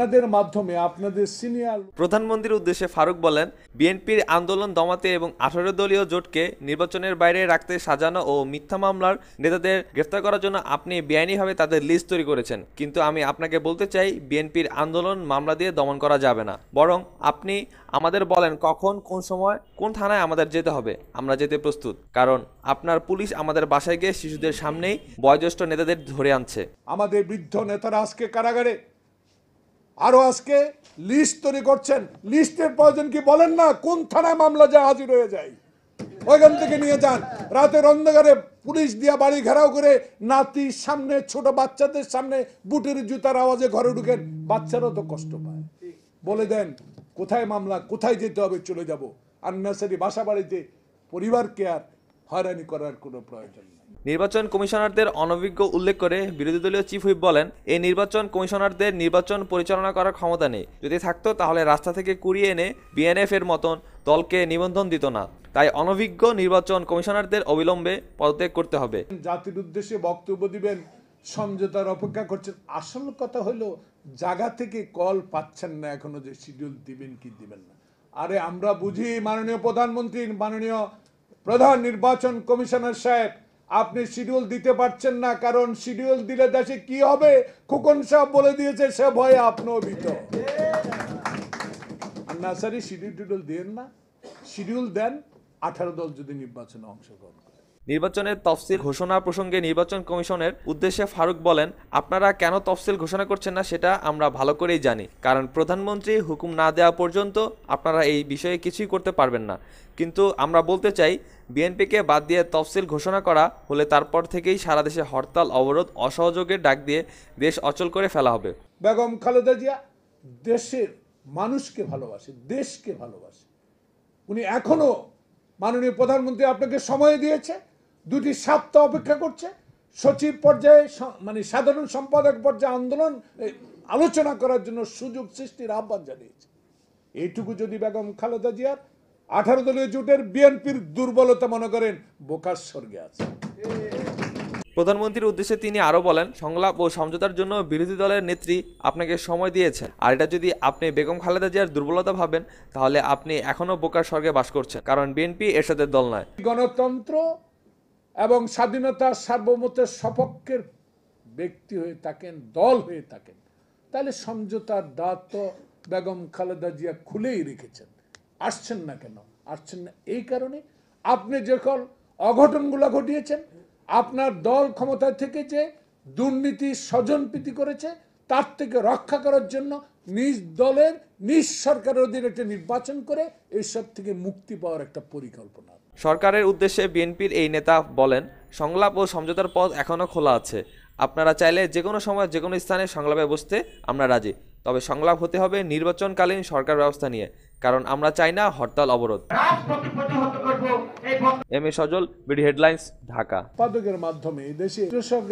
আপনাদের মাধ্যমে আপনাদের সিনিয়র প্রধানমন্ত্রীর উদ্দেশ্যে ফারুক বলেন বিএনপির আন্দোলন দমাতে এবং আঠারো দলীয় জোটকে নির্বাচনের বাইরে রাখতে সাজানো ও মিথ্যা মামলার নেতাদের গ্রেফতার করার জন্য আপনি বেআইনিভাবে তাদের লিস্ট তৈরি করেছেন কিন্তু আমি আপনাকে বলতে চাই বিএনপির আন্দোলন মামলা দিয়ে দমন করা যাবে না বরং আপনি আমাদের বলেন কখন কোন সময় কোন থানায় আমাদের যেতে হবে আমরা যেতে প্রস্তুত কারণ আপনার পুলিশ আমাদের বাসায় গিয়ে শিশুদের সামনেই বয়োজ্যেষ্ঠ নেতাদের ধরে আনছে আমাদের বৃদ্ধ নেতারা আজকে কারাগারে আরও আজকে লিস্ট তৈরি করছেন লিস্টের প্রয়োজন কি বলেন না কোন থানায় মামলা যা হাজির হয়ে যায় ওইখান থেকে নিয়ে যান রাতের অন্ধকারে পুলিশ দিয়া বাড়ি ঘেরাও করে নাতির সামনে ছোট বাচ্চাদের সামনে বুটের জুতার আওয়াজে ঘরে ঢুকেন বাচ্চারাও তো কষ্ট পায় বলে দেন কোথায় মামলা কোথায় যেতে হবে চলে যাব আন্নাসারি বাসা বাড়িতে পরিবার কেয়ার হয়রানি করার কোনো প্রয়োজন নেই নির্বাচন কমিশনারদের অনভিজ্ঞ উল্লেখ করে বিরোধী দলীয় চিফ হুইপ বলেন এই নির্বাচন কমিশনারদের নির্বাচন পরিচালনা করার ক্ষমতা নেই যদি থাকতো তাহলে রাস্তা থেকে কুড়িয়ে এনে বিএনএফ এর মতন দলকে নিবন্ধন দিত না তাই অনভিজ্ঞ নির্বাচন কমিশনারদের অবিলম্বে পদত্যাগ করতে হবে জাতির উদ্দেশ্যে বক্তব্য দিবেন সমঝোতার অপেক্ষা করছেন আসল কথা হলো জায়গা থেকে কল পাচ্ছেন না এখনো যে শিডিউল দিবেন কি দিবেন না আরে আমরা বুঝি মাননীয় প্রধানমন্ত্রী মাননীয় প্রধান নির্বাচন কমিশনার সাহেব আপনি শিডিউল দিতে পারছেন না কারণ শিডিউল দিলে দেশে কি হবে খোকন সাহেব বলে দিয়েছে সে ভয়ে আপনি ভীত আর স্যারি শিডিউল টিডিউল দিয়েন না শিডিউল দেন আঠারো দল যদি নির্বাচনে অংশগ্রহণ করে নির্বাচনের তফসিল ঘোষণা প্রসঙ্গে নির্বাচন কমিশনের উদ্দেশ্যে ফারুক বলেন আপনারা কেন তফসিল ঘোষণা করছেন না সেটা আমরা ভালো করেই জানি কারণ প্রধানমন্ত্রী হুকুম না দেওয়া পর্যন্ত আপনারা এই বিষয়ে কিছুই করতে পারবেন না কিন্তু আমরা বলতে চাই বিএনপিকে বাদ দিয়ে তফসিল ঘোষণা করা হলে তারপর থেকেই সারা দেশে হরতাল অবরোধ অসহযোগের ডাক দিয়ে দেশ অচল করে ফেলা হবে বেগম খালেদা জিয়া দেশের মানুষকে ভালোবাসে দেশকে ভালোবাসে উনি এখনও মাননীয় প্রধানমন্ত্রী আপনাকে সময় দিয়েছে দুটি স্বার্থ অপেক্ষা করছে সচিব পর্যায়ে মানে সাধারণ সম্পাদক পর্যায়ে আন্দোলন আলোচনা করার জন্য সুযোগ সৃষ্টির আহ্বান জানিয়েছে এইটুকু যদি বেগম খালেদা জিয়ার আঠারো দলীয় জোটের বিএনপির দুর্বলতা মনে করেন বোকার স্বর্গে আছে প্রধানমন্ত্রীর উদ্দেশ্যে তিনি আরও বলেন সংলাপ ও সমঝোতার জন্য বিরোধী দলের নেত্রী আপনাকে সময় দিয়েছে আর এটা যদি আপনি বেগম খালেদা জিয়ার দুর্বলতা ভাবেন তাহলে আপনি এখনও বোকার স্বর্গে বাস করছেন কারণ বিএনপি এর সাথে দল নয় গণতন্ত্র এবং স্বাধীনতা সার্বভৌমত্বের সপক্ষের ব্যক্তি হয়ে থাকেন দল হয়ে থাকেন তাহলে সমঝোতার দাঁত তো বেগম খালেদা জিয়া খুলেই রেখেছেন আসছেন না কেন আসছেন না এই কারণে আপনি যখন অঘটনগুলো ঘটিয়েছেন আপনার দল ক্ষমতা থেকে যে দুর্নীতি স্বজনপ্রীতি করেছে তার থেকে রক্ষা করার জন্য নিজ দলের নিজ সরকারের অধীনে একটা নির্বাচন করে এইসব থেকে মুক্তি পাওয়ার একটা পরিকল্পনা সরকারের উদ্দেশ্যে বিএনপির এই নেতা বলেন সংলাপ ও সমঝোতার পথ এখনও খোলা আছে আপনারা চাইলে যে কোনো সময় যে কোনো স্থানে সংলাপে বসতে আমরা রাজি তবে সংলাপ হতে হবে নির্বাচনকালীন সরকার ব্যবস্থা নিয়ে কারণ আমরা চাই না হরতাল অবরোধ M A Sajal BD headlines Dhaka উৎপাদকের মাধ্যমে দেশে কৃষকের